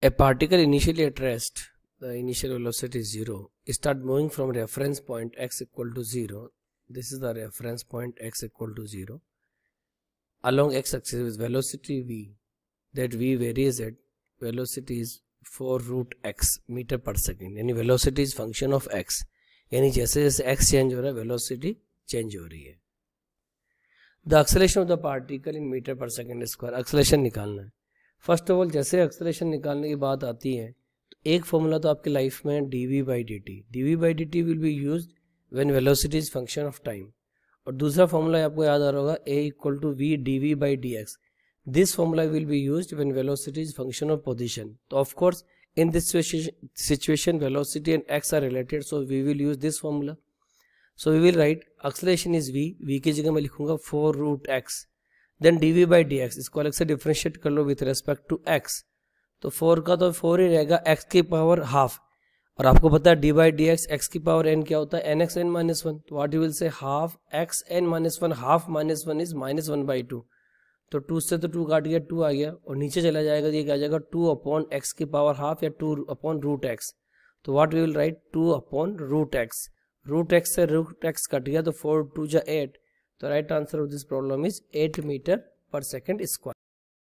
A particle initially at rest, the initial velocity is 0, start moving from reference point x equal to 0. This is the reference point x equal to 0. Along x axis with velocity v, that v varies at velocity is 4 root x meter per second. Any velocity is function of x. Any, जैसे x change over, velocity change over here. The acceleration of the particle in meter per second square. Acceleration nikalna. है. First of all जैसे acceleration निकालने की बात आती है तो एक फॉर्मूला तो आपके लाइफ में D V by D T D V by D T will be use when velocity is function of time और दूसरा फॉर्मूला आपको याद आ रहा होगा A equal to V D V by D X this formula will be use when velocity is function of position तो of course in this situation velocity and X are related so we will use this formula so we will write acceleration is V V की जगह मैं लिखूंगा four root X then D V by D X इसको अलग से differentiate कर लो with respect to X तो फोर का तो फोर ही रहेगा एक्स की पावर हाफ और आपको पता है D by D X X की पावर एन क्या होता है N X N minus one तो what you will say half X N minus one half minus one is minus one by two तो टू से तो टू काट गया टू आ गया और नीचे चला जाएगा ये क्या जाएगा टू अपॉन एक्स की पावर हाफ या टू अपॉन रूट एक्स तो what you will write two upon root X root X से रूट एक्स कट गया तो फोर टू जो eight The right answer of this problem is 8 meter per second square.